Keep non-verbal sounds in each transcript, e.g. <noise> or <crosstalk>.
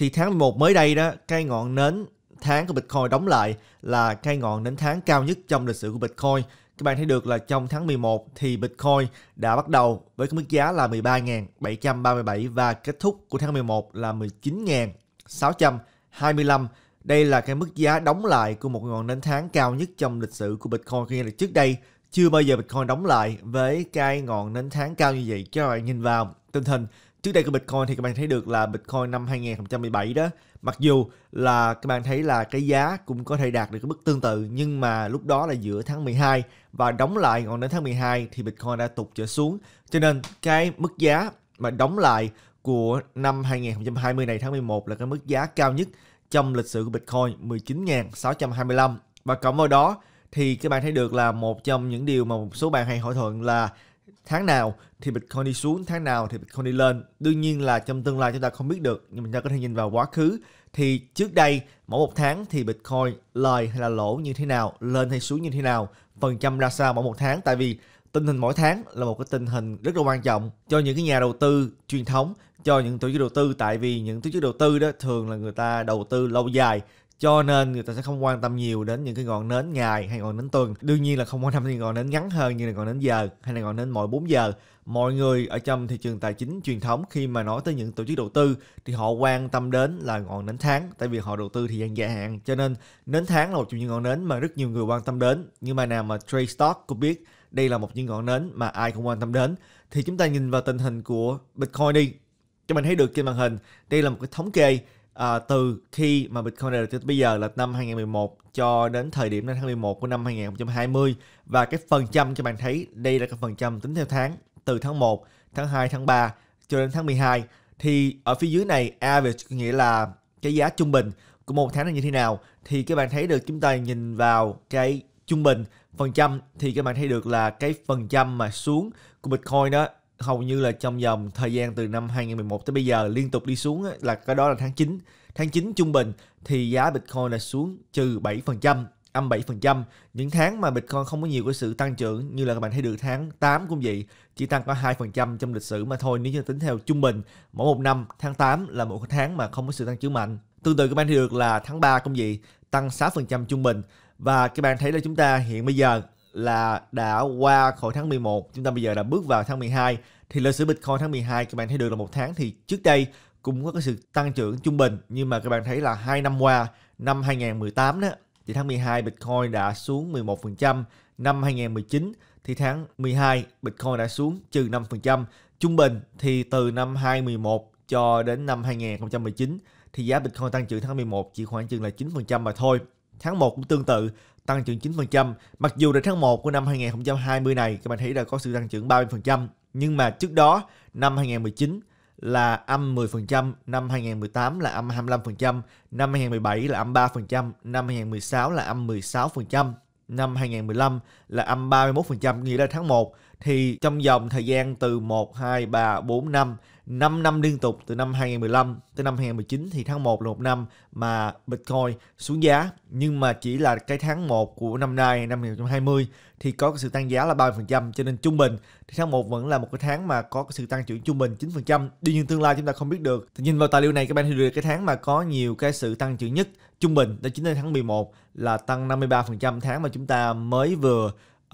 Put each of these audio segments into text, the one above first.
thì tháng 11 mới đây đó cái ngọn nến tháng của Bitcoin đóng lại là cái ngọn nến tháng cao nhất trong lịch sử của Bitcoin. Các bạn thấy được là trong tháng 11 thì Bitcoin đã bắt đầu với cái mức giá là 13.737 và kết thúc của tháng 11 là 19.625. Đây là cái mức giá đóng lại của một ngọn nến tháng cao nhất trong lịch sử của Bitcoin. Nghĩa là trước đây chưa bao giờ Bitcoin đóng lại với cái ngọn nến tháng cao như vậy. các bạn nhìn vào tinh thần trước đây của Bitcoin thì các bạn thấy được là Bitcoin năm 2017 đó mặc dù là các bạn thấy là cái giá cũng có thể đạt được cái mức tương tự nhưng mà lúc đó là giữa tháng 12 và đóng lại còn đến tháng 12 thì Bitcoin đã tụt trở xuống cho nên cái mức giá mà đóng lại của năm 2020 này tháng 11 là cái mức giá cao nhất trong lịch sử của Bitcoin 19.625 và cộng vào đó thì các bạn thấy được là một trong những điều mà một số bạn hay hỏi thuận là tháng nào thì Bitcoin đi xuống, tháng nào thì Bitcoin đi lên. Đương nhiên là trong tương lai chúng ta không biết được, nhưng mà chúng ta có thể nhìn vào quá khứ. Thì trước đây, mỗi một tháng thì Bitcoin lời hay là lỗ như thế nào, lên hay xuống như thế nào, phần trăm ra sao mỗi một tháng. Tại vì tình hình mỗi tháng là một cái tình hình rất là quan trọng cho những cái nhà đầu tư truyền thống, cho những tổ chức đầu tư. Tại vì những tổ chức đầu tư đó thường là người ta đầu tư lâu dài cho nên người ta sẽ không quan tâm nhiều đến những cái ngọn nến ngày hay ngọn nến tuần đương nhiên là không quan tâm đến ngọn nến ngắn hơn như là ngọn nến giờ hay là ngọn nến mỗi 4 giờ mọi người ở trong thị trường tài chính truyền thống khi mà nói tới những tổ chức đầu tư thì họ quan tâm đến là ngọn nến tháng tại vì họ đầu tư thì gian dài hạn cho nên nến tháng là một trong những ngọn nến mà rất nhiều người quan tâm đến nhưng mà nào mà trade stock cũng biết đây là một những ngọn nến mà ai cũng quan tâm đến thì chúng ta nhìn vào tình hình của bitcoin đi cho mình thấy được trên màn hình đây là một cái thống kê à, từ khi mà Bitcoin ra đời tới bây giờ là năm 2011 cho đến thời điểm năm tháng của năm 2020 và cái phần trăm cho bạn thấy đây là cái phần trăm tính theo tháng từ tháng 1, tháng 2, tháng 3 cho đến tháng 12 thì ở phía dưới này average nghĩa là cái giá trung bình của một tháng là như thế nào thì các bạn thấy được chúng ta nhìn vào cái trung bình phần trăm thì các bạn thấy được là cái phần trăm mà xuống của Bitcoin đó hầu như là trong vòng thời gian từ năm 2011 tới bây giờ liên tục đi xuống là cái đó là tháng 9. Tháng 9 trung bình thì giá Bitcoin là xuống trừ 7%, âm 7%. Những tháng mà Bitcoin không có nhiều cái sự tăng trưởng như là các bạn thấy được tháng 8 cũng vậy, chỉ tăng có 2% trong lịch sử mà thôi nếu như tính theo trung bình. Mỗi một năm tháng 8 là một tháng mà không có sự tăng trưởng mạnh. Tương tự các bạn thấy được là tháng 3 cũng vậy, tăng 6% trung bình. Và các bạn thấy là chúng ta hiện bây giờ là đã qua khỏi tháng 11, chúng ta bây giờ đã bước vào tháng 12 thì lịch sử Bitcoin tháng 12 các bạn thấy được là một tháng thì trước đây cũng có cái sự tăng trưởng trung bình nhưng mà các bạn thấy là hai năm qua năm 2018 đó thì tháng 12 Bitcoin đã xuống 11%, năm 2019 thì tháng 12 Bitcoin đã xuống trừ 5%, trung bình thì từ năm 2011 cho đến năm 2019 thì giá Bitcoin tăng trưởng tháng 11 chỉ khoảng chừng là 9% mà thôi. Tháng 1 cũng tương tự, tăng trưởng 9%. Mặc dù là tháng 1 của năm 2020 này các bạn thấy đã có sự tăng trưởng 30%, nhưng mà trước đó năm 2019 là âm 10%, năm 2018 là âm 25%, năm 2017 là âm 3%, năm 2016 là âm 16%, năm 2015 là âm 31%, nghĩa là tháng 1 thì trong vòng thời gian từ 1, 2, 3, 4, 5 5 năm liên tục từ năm 2015 tới năm 2019 thì tháng 1 là một năm mà Bitcoin xuống giá nhưng mà chỉ là cái tháng 1 của năm nay năm 2020 thì có sự tăng giá là 30% cho nên trung bình thì tháng 1 vẫn là một cái tháng mà có sự tăng trưởng trung bình 9%. Tuy nhiên tương lai chúng ta không biết được. Thì nhìn vào tài liệu này các bạn thấy được cái tháng mà có nhiều cái sự tăng trưởng nhất trung bình đó chính là tháng 11 là tăng 53% tháng mà chúng ta mới vừa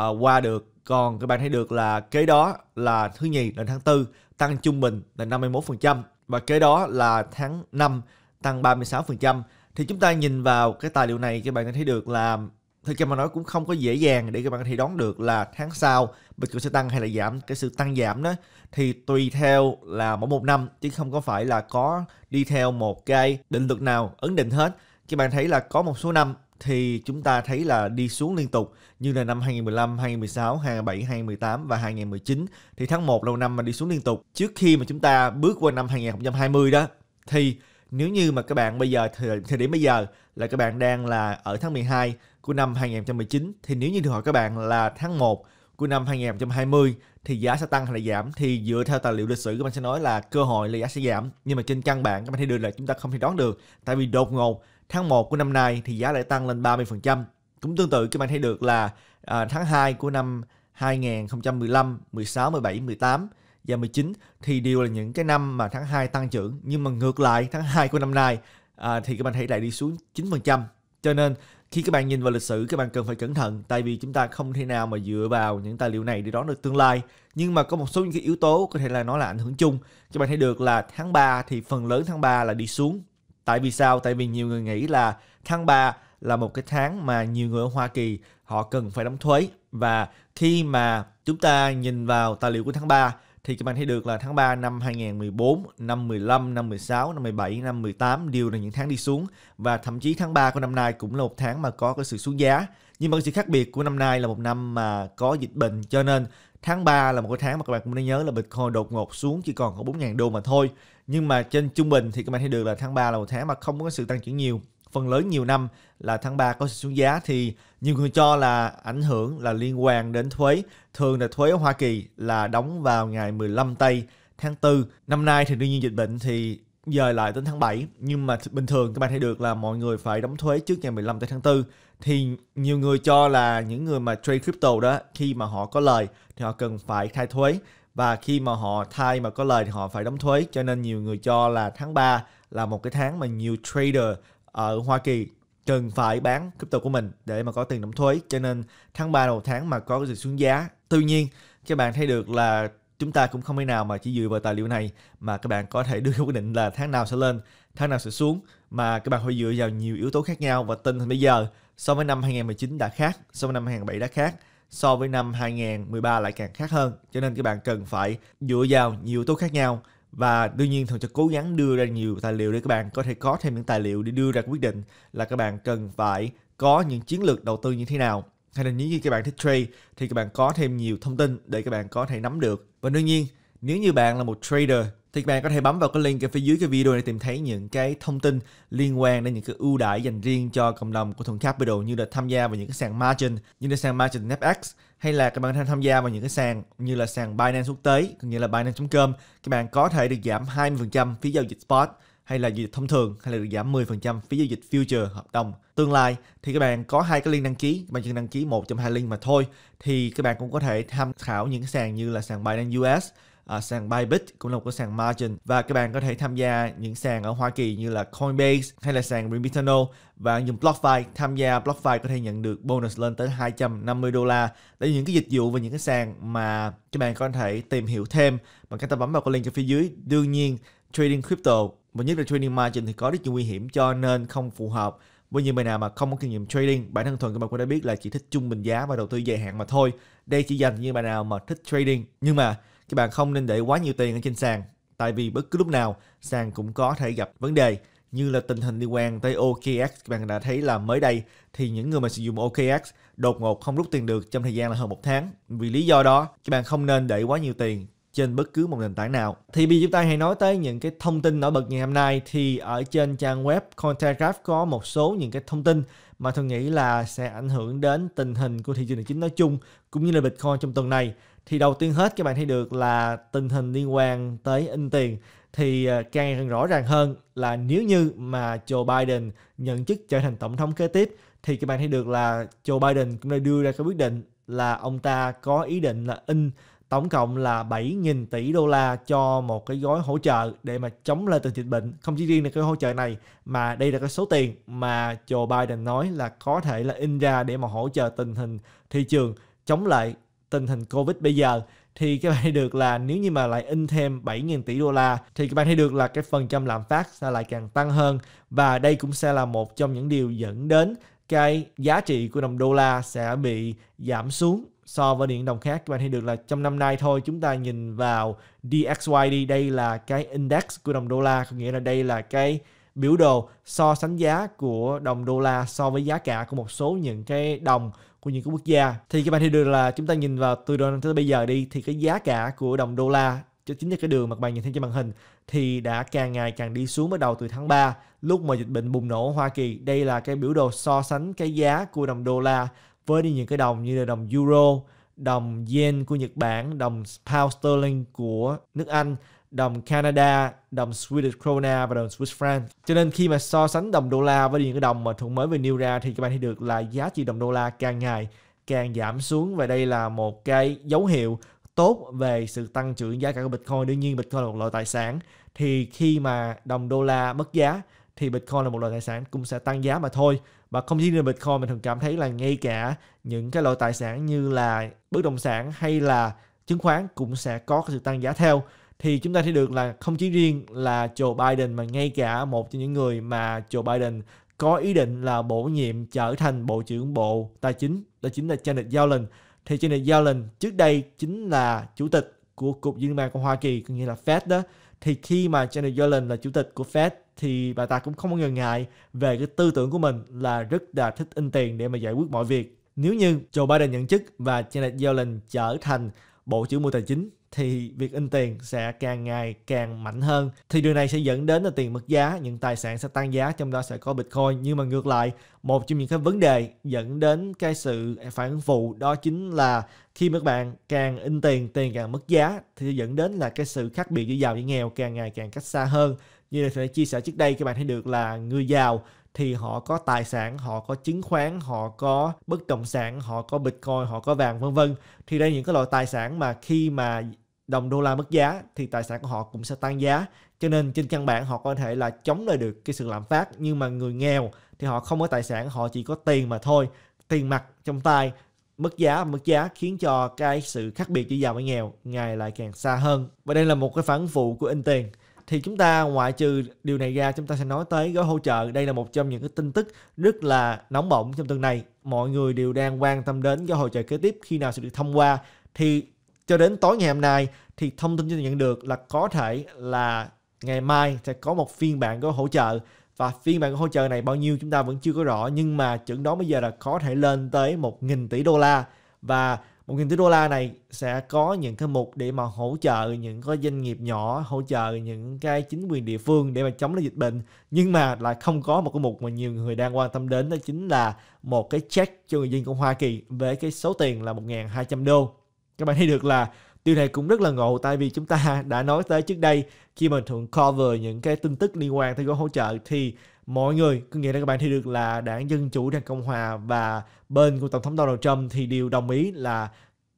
uh, qua được còn các bạn thấy được là kế đó là thứ nhì đến tháng tư tăng trung bình là 51% và kế đó là tháng 5 tăng 36%. Thì chúng ta nhìn vào cái tài liệu này các bạn có thấy được là thực ra mà nói cũng không có dễ dàng để các bạn có thể đoán được là tháng sau bịch Bitcoin sẽ tăng hay là giảm. Cái sự tăng giảm đó thì tùy theo là mỗi một năm chứ không có phải là có đi theo một cái định luật nào ấn định hết. Các bạn thấy là có một số năm thì chúng ta thấy là đi xuống liên tục như là năm 2015, 2016, 2017, 2018 và 2019 thì tháng 1 đầu năm mà đi xuống liên tục trước khi mà chúng ta bước qua năm 2020 đó thì nếu như mà các bạn bây giờ thời, thời điểm bây giờ là các bạn đang là ở tháng 12 của năm 2019 thì nếu như được hỏi các bạn là tháng 1 của năm 2020 thì giá sẽ tăng hay là giảm thì dựa theo tài liệu lịch sử các bạn sẽ nói là cơ hội là giá sẽ giảm nhưng mà trên căn bản các bạn thấy được là chúng ta không thể đoán được tại vì đột ngột tháng 1 của năm nay thì giá lại tăng lên 30%. Cũng tương tự các bạn thấy được là à, tháng 2 của năm 2015, 16, 17, 18 và 19 thì đều là những cái năm mà tháng 2 tăng trưởng nhưng mà ngược lại tháng 2 của năm nay à, thì các bạn thấy lại đi xuống 9%. Cho nên khi các bạn nhìn vào lịch sử các bạn cần phải cẩn thận tại vì chúng ta không thể nào mà dựa vào những tài liệu này để đoán được tương lai nhưng mà có một số những cái yếu tố có thể là nó là ảnh hưởng chung các bạn thấy được là tháng 3 thì phần lớn tháng 3 là đi xuống Tại vì sao? Tại vì nhiều người nghĩ là tháng 3 là một cái tháng mà nhiều người ở Hoa Kỳ họ cần phải đóng thuế và khi mà chúng ta nhìn vào tài liệu của tháng 3 thì các bạn thấy được là tháng 3 năm 2014, năm 15, năm 16, năm 17, năm 18 đều là những tháng đi xuống và thậm chí tháng 3 của năm nay cũng là một tháng mà có cái sự xuống giá. Nhưng mà sự khác biệt của năm nay là một năm mà có dịch bệnh cho nên tháng 3 là một cái tháng mà các bạn cũng nên nhớ là Bitcoin đột ngột xuống chỉ còn có 4.000 đô mà thôi nhưng mà trên trung bình thì các bạn thấy được là tháng 3 là một tháng mà không có sự tăng trưởng nhiều phần lớn nhiều năm là tháng 3 có sự xuống giá thì nhiều người cho là ảnh hưởng là liên quan đến thuế thường là thuế ở Hoa Kỳ là đóng vào ngày 15 tây tháng 4 năm nay thì đương nhiên dịch bệnh thì dời lại đến tháng 7 nhưng mà bình thường các bạn thấy được là mọi người phải đóng thuế trước ngày 15 tây tháng 4 thì nhiều người cho là những người mà trade crypto đó khi mà họ có lời thì họ cần phải khai thuế và khi mà họ thay mà có lời thì họ phải đóng thuế cho nên nhiều người cho là tháng 3 là một cái tháng mà nhiều trader ở Hoa Kỳ cần phải bán crypto của mình để mà có tiền đóng thuế cho nên tháng 3 đầu tháng mà có sự xuống giá tuy nhiên các bạn thấy được là chúng ta cũng không thể nào mà chỉ dựa vào tài liệu này mà các bạn có thể đưa quyết định là tháng nào sẽ lên tháng nào sẽ xuống mà các bạn phải dựa vào nhiều yếu tố khác nhau và tình hình bây giờ so với năm 2019 đã khác so với năm 2007 đã khác so với năm 2013 lại càng khác hơn. Cho nên các bạn cần phải dựa vào nhiều yếu tố khác nhau và đương nhiên thường sẽ cố gắng đưa ra nhiều tài liệu để các bạn có thể có thêm những tài liệu để đưa ra quyết định là các bạn cần phải có những chiến lược đầu tư như thế nào hay là nếu như các bạn thích trade thì các bạn có thêm nhiều thông tin để các bạn có thể nắm được và đương nhiên nếu như bạn là một trader thì bạn có thể bấm vào cái link ở phía dưới cái video để tìm thấy những cái thông tin liên quan đến những cái ưu đãi dành riêng cho cộng đồng của Thuận Capital như là tham gia vào những cái sàn margin như là sàn margin FX hay là các bạn tham gia vào những cái sàn như là sàn Binance quốc tế cũng như là Binance.com các bạn có thể được giảm 20% phí giao dịch spot hay là giao dịch thông thường hay là được giảm 10% phí giao dịch future hợp đồng tương lai thì các bạn có hai cái link đăng ký bạn chỉ đăng ký một trong hai link mà thôi thì các bạn cũng có thể tham khảo những cái sàn như là sàn Binance US à, sàn Bybit cũng là một cái sàn margin và các bạn có thể tham gia những sàn ở Hoa Kỳ như là Coinbase hay là sàn Remitano và dùng BlockFi tham gia BlockFi có thể nhận được bonus lên tới 250 đô la để những cái dịch vụ và những cái sàn mà các bạn có thể tìm hiểu thêm bằng cách ta bấm vào cái link ở phía dưới đương nhiên trading crypto và nhất là trading margin thì có rất nhiều nguy hiểm cho nên không phù hợp với những bạn nào mà không có kinh nghiệm trading bản thân thuần các bạn cũng đã biết là chỉ thích trung bình giá và đầu tư dài hạn mà thôi đây chỉ dành cho những bạn nào mà thích trading nhưng mà các bạn không nên để quá nhiều tiền ở trên sàn tại vì bất cứ lúc nào sàn cũng có thể gặp vấn đề như là tình hình liên quan tới OKX các bạn đã thấy là mới đây thì những người mà sử dụng OKX đột ngột không rút tiền được trong thời gian là hơn một tháng vì lý do đó các bạn không nên để quá nhiều tiền trên bất cứ một nền tảng nào. Thì bây giờ chúng ta hãy nói tới những cái thông tin nổi bật ngày hôm nay thì ở trên trang web Cointelegraph có một số những cái thông tin mà tôi nghĩ là sẽ ảnh hưởng đến tình hình của thị trường tài chính nói chung cũng như là Bitcoin trong tuần này thì đầu tiên hết các bạn thấy được là tình hình liên quan tới in tiền thì ờ, càng, càng rõ ràng hơn là nếu như mà Joe Biden nhận chức trở thành tổng thống kế tiếp thì các bạn thấy được là Joe Biden cũng đã đưa ra cái quyết định là ông ta có ý định là in tổng cộng là 7.000 tỷ đô la cho một cái gói hỗ trợ để mà chống lại tình dịch bệnh. Không chỉ riêng là cái hỗ trợ này mà đây là cái số tiền mà Joe Biden nói là có thể là in ra để mà hỗ trợ tình hình thị trường chống lại tình hình Covid bây giờ thì các bạn thấy được là nếu như mà lại in thêm 7.000 tỷ đô la thì các bạn thấy được là cái phần trăm lạm phát sẽ lại càng tăng hơn và đây cũng sẽ là một trong những điều dẫn đến cái giá trị của đồng đô la sẽ bị giảm xuống so với những đồng khác các bạn thấy được là trong năm nay thôi chúng ta nhìn vào DXY đi đây là cái index của đồng đô la có nghĩa là đây là cái biểu đồ so sánh giá của đồng đô la so với giá cả của một số những cái đồng của những cái quốc gia thì các bạn thấy được là chúng ta nhìn vào từ đầu năm tới bây giờ đi thì cái giá cả của đồng đô la cho chính là cái đường mà các bạn nhìn thấy trên màn hình thì đã càng ngày càng đi xuống bắt đầu từ tháng 3 lúc mà dịch bệnh bùng nổ ở Hoa Kỳ. Đây là cái biểu đồ so sánh cái giá của đồng đô la với những cái đồng như là đồng euro, đồng yen của Nhật Bản, đồng pound sterling của nước Anh đồng Canada, đồng Swedish krona và đồng Swiss franc. Cho nên khi mà so sánh đồng đô la với những cái đồng mà Thuận mới vừa nêu ra thì các bạn thấy được là giá trị đồng đô la càng ngày càng giảm xuống và đây là một cái dấu hiệu tốt về sự tăng trưởng giá cả của Bitcoin. Đương nhiên Bitcoin là một loại tài sản thì khi mà đồng đô la mất giá thì Bitcoin là một loại tài sản cũng sẽ tăng giá mà thôi. Và không chỉ là Bitcoin mình thường cảm thấy là ngay cả những cái loại tài sản như là bất động sản hay là chứng khoán cũng sẽ có sự tăng giá theo thì chúng ta thấy được là không chỉ riêng là Joe Biden mà ngay cả một trong những người mà Joe Biden có ý định là bổ nhiệm trở thành Bộ trưởng Bộ Tài chính, đó chính là Janet Yellen. Thì Janet Yellen trước đây chính là chủ tịch của Cục Liên bang của Hoa Kỳ, có nghĩa là Fed đó. Thì khi mà Janet Yellen là chủ tịch của Fed thì bà ta cũng không ngần ngại về cái tư tưởng của mình là rất là thích in tiền để mà giải quyết mọi việc. Nếu như Joe Biden nhận chức và Janet Yellen trở thành Bộ trưởng Bộ Tài chính thì việc in tiền sẽ càng ngày càng mạnh hơn thì điều này sẽ dẫn đến là tiền mất giá những tài sản sẽ tăng giá trong đó sẽ có bitcoin nhưng mà ngược lại một trong những cái vấn đề dẫn đến cái sự phản ứng phụ đó chính là khi các bạn càng in tiền tiền càng mất giá thì dẫn đến là cái sự khác biệt giữa giàu với nghèo càng ngày càng cách xa hơn như là phải chia sẻ trước đây các bạn thấy được là người giàu thì họ có tài sản, họ có chứng khoán, họ có bất động sản, họ có bitcoin, họ có vàng vân vân. Thì đây những cái loại tài sản mà khi mà đồng đô la mất giá thì tài sản của họ cũng sẽ tăng giá cho nên trên căn bản họ có thể là chống lại được cái sự lạm phát nhưng mà người nghèo thì họ không có tài sản họ chỉ có tiền mà thôi tiền mặt trong tay mất giá mất giá khiến cho cái sự khác biệt giữa giàu với nghèo ngày lại càng xa hơn và đây là một cái phản phụ của in tiền thì chúng ta ngoại trừ điều này ra chúng ta sẽ nói tới gói hỗ trợ đây là một trong những cái tin tức rất là nóng bỏng trong tuần này mọi người đều đang quan tâm đến gói hỗ trợ kế tiếp khi nào sẽ được thông qua thì cho đến tối ngày hôm nay thì thông tin chúng tôi nhận được là có thể là ngày mai sẽ có một phiên bản có hỗ trợ và phiên bản hỗ trợ này bao nhiêu chúng ta vẫn chưa có rõ nhưng mà chuẩn đó bây giờ là có thể lên tới một nghìn tỷ đô la và một nghìn tỷ đô la này sẽ có những cái mục để mà hỗ trợ những cái doanh nghiệp nhỏ, hỗ trợ những cái chính quyền địa phương để mà chống lại dịch bệnh. Nhưng mà lại không có một cái mục mà nhiều người đang quan tâm đến đó chính là một cái check cho người dân của Hoa Kỳ với cái số tiền là 1.200 đô các bạn thấy được là điều này cũng rất là ngộ tại vì chúng ta <laughs> đã nói tới trước đây khi mà thường cover những cái tin tức liên quan tới gói hỗ trợ thì mọi người cứ nghĩa là các bạn thấy được là đảng dân chủ đảng cộng hòa và bên của tổng thống donald trump thì đều đồng ý là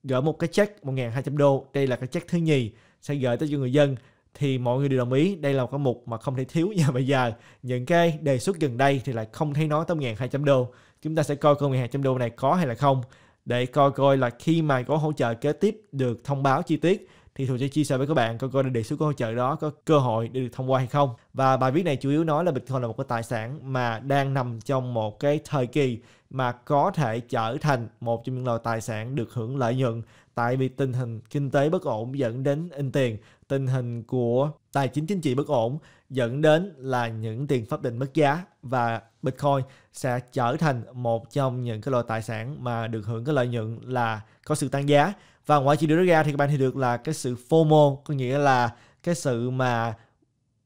gửi một cái check 1.200 đô đây là cái check thứ nhì sẽ gửi tới cho người dân thì mọi người đều đồng ý đây là một cái mục mà không thể thiếu và <laughs> bây giờ những cái đề xuất gần đây thì lại không thấy nói tới 1.200 đô chúng ta sẽ coi con 1.200 đô này có hay là không để coi coi là khi mà gói hỗ trợ kế tiếp được thông báo chi tiết thì Thuận sẽ chia sẻ với các bạn coi coi đề xuất của hỗ trợ đó có cơ hội để được thông qua hay không. Và bài viết này chủ yếu nói là Bitcoin là một cái tài sản mà đang nằm trong một cái thời kỳ mà có thể trở thành một trong những loại tài sản được hưởng lợi nhuận tại vì tình hình kinh tế bất ổn dẫn đến in tiền tình hình của tài chính chính trị bất ổn dẫn đến là những tiền pháp định mất giá và Bitcoin sẽ trở thành một trong những cái loại tài sản mà được hưởng cái lợi nhuận là có sự tăng giá và ngoài trừ được ra thì các bạn thì được là cái sự FOMO có nghĩa là cái sự mà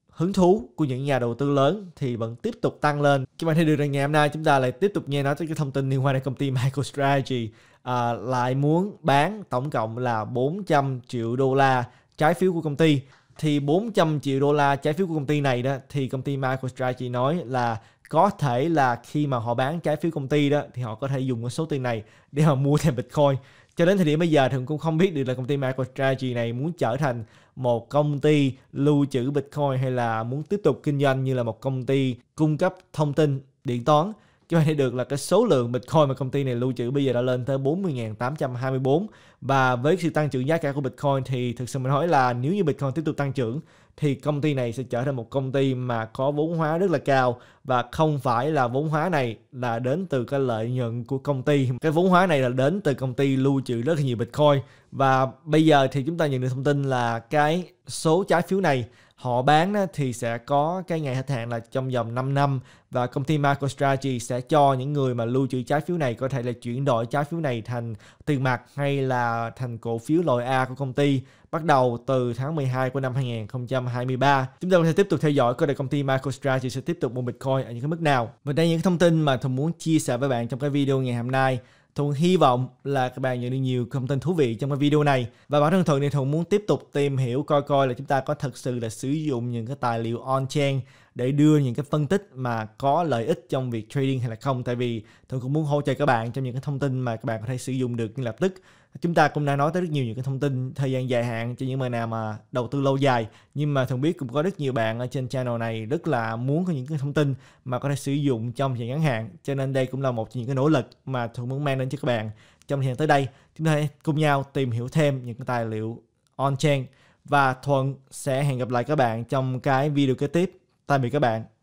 hứng thú của những nhà đầu tư lớn thì vẫn tiếp tục tăng lên. Các bạn thấy được rằng ngày hôm nay chúng ta lại tiếp tục nghe nói tới cái thông tin liên quan đến công ty MicroStrategy à, lại muốn bán tổng cộng là 400 triệu đô la trái phiếu của công ty thì 400 triệu đô la trái phiếu của công ty này đó thì công ty MicroStrategy nói là có thể là khi mà họ bán trái phiếu công ty đó thì họ có thể dùng cái số tiền này để họ mua thêm Bitcoin. Cho đến thời điểm bây giờ thì cũng không biết được là công ty MicroStrategy này muốn trở thành một công ty lưu trữ Bitcoin hay là muốn tiếp tục kinh doanh như là một công ty cung cấp thông tin điện toán các bạn thấy được là cái số lượng Bitcoin mà công ty này lưu trữ bây giờ đã lên tới 40.824 và với sự tăng trưởng giá cả của Bitcoin thì thực sự mình nói là nếu như Bitcoin tiếp tục tăng trưởng thì công ty này sẽ trở thành một công ty mà có vốn hóa rất là cao và không phải là vốn hóa này là đến từ cái lợi nhuận của công ty cái vốn hóa này là đến từ công ty lưu trữ rất là nhiều bitcoin và bây giờ thì chúng ta nhận được thông tin là cái số trái phiếu này họ bán thì sẽ có cái ngày hết hạn là trong vòng 5 năm và công ty MicroStrategy sẽ cho những người mà lưu trữ trái phiếu này có thể là chuyển đổi trái phiếu này thành tiền mặt hay là thành cổ phiếu loại A của công ty bắt đầu từ tháng 12 của năm 2023. Chúng ta sẽ tiếp tục theo dõi coi là công ty MicroStrategy sẽ tiếp tục mua Bitcoin ở những cái mức nào. Và đây những thông tin mà tôi muốn chia sẻ với bạn trong cái video ngày hôm nay. Thuận hy vọng là các bạn nhận được nhiều thông tin thú vị trong cái video này. Và bản thân Thuận thì Thuận muốn tiếp tục tìm hiểu coi coi là chúng ta có thật sự là sử dụng những cái tài liệu on-chain để đưa những cái phân tích mà có lợi ích trong việc trading hay là không. Tại vì Thuận cũng muốn hỗ trợ các bạn trong những cái thông tin mà các bạn có thể sử dụng được ngay lập tức chúng ta cũng đã nói tới rất nhiều những cái thông tin thời gian dài hạn cho những người nào mà đầu tư lâu dài nhưng mà thường biết cũng có rất nhiều bạn ở trên channel này rất là muốn có những cái thông tin mà có thể sử dụng trong thời ngắn hạn cho nên đây cũng là một trong những cái nỗ lực mà thường muốn mang đến cho các bạn trong thời gian tới đây chúng ta hãy cùng nhau tìm hiểu thêm những cái tài liệu on chain và thuận sẽ hẹn gặp lại các bạn trong cái video kế tiếp tạm biệt các bạn